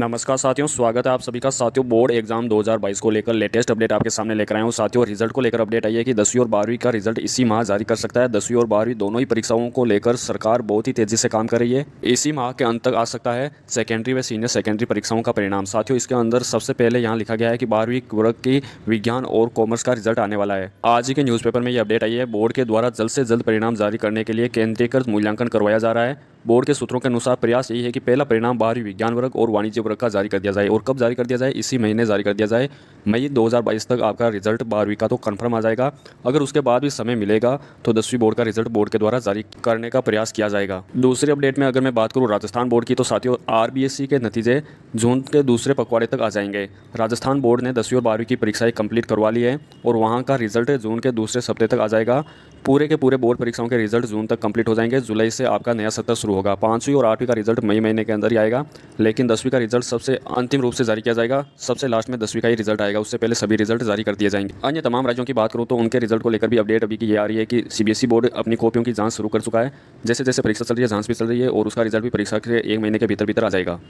नमस्कार साथियों स्वागत है आप सभी का साथियों बोर्ड एग्जाम 2022 को लेकर लेटेस्ट अपडेट आपके सामने लेकर आया हूँ साथियों रिजल्ट को लेकर अपडेट आई है कि दसवीं और बारहवीं का रिजल्ट इसी माह जारी कर सकता है दसवीं और बारहवीं दोनों ही परीक्षाओं को लेकर सरकार बहुत ही तेजी से काम कर रही है इसी माह के अंत तक आ सकता है सेकेंडरी व सीनियर सेकेंडरी परीक्षाओं का परिणाम साथियों इसके अंदर सबसे पहले यहाँ लिखा गया है कि बारहवीं वर्ग की विज्ञान और कॉमर्स का रिजल्ट आने वाला है आज के न्यूज़पेपर में यह अपडेट आई है बोर्ड के द्वारा जल्द से जल्द परिणाम जारी करने के लिए केंद्रीकृत मूल्यांकन करवाया जा रहा है बोर्ड के सूत्रों के अनुसार प्रयास यही है कि पहला परिणाम बाहरी विज्ञान वर्ग और वाणिज्य वर्ग का जारी कर दिया जाए और कब जारी कर दिया जाए इसी महीने जारी कर दिया जाए मई 2022 तक आपका रिजल्ट बारहवीं का तो कन्फर्म आ जाएगा अगर उसके बाद भी समय मिलेगा तो दसवीं बोर्ड का रिजल्ट बोर्ड के द्वारा जारी करने का प्रयास किया जाएगा दूसरे अपडेट में अगर मैं बात करूँ राजस्थान बोर्ड की तो साथियों आर के नतीजे जून के दूसरे पखवाड़े तक आ जाएंगे राजस्थान बोर्ड ने दसवीं और बारहवीं की परीक्षाएं कंप्लीट करवा ली है और वहाँ का रिजल्ट जून के दूसरे सप्ते तक आ जाएगा पूरे के पूरे बोर्ड परीक्षाओं के रिजल्ट जून तक कंप्लीट हो जाएंगे जुलाई से आपका नया सत्र शुरू होगा पाँचवीं और आठवीं का रिजल्ट मई महीने के अंदर ही आएगा लेकिन दसवीं का रिजल्ट सबसे अंतिम रूप से जारी किया जाएगा सबसे लास्ट में दसवीं का ही रिजल्ट आएगा जाएगा उससे पहले सभी रिजल्ट जारी कर दिए जाएंगे अन्य तमाम राज्यों की बात करूँ तो उनके रिजल्ट को लेकर भी अपडेट अभी की ये आ रही है कि सीबीएसई e बोर्ड अपनी कॉपियों की जांच शुरू कर चुका है जैसे जैसे परीक्षा चल रही है जांच भी चल रही है और उसका रिजल्ट भी परीक्षा के एक महीने के भीतर भीतर आ जाएगा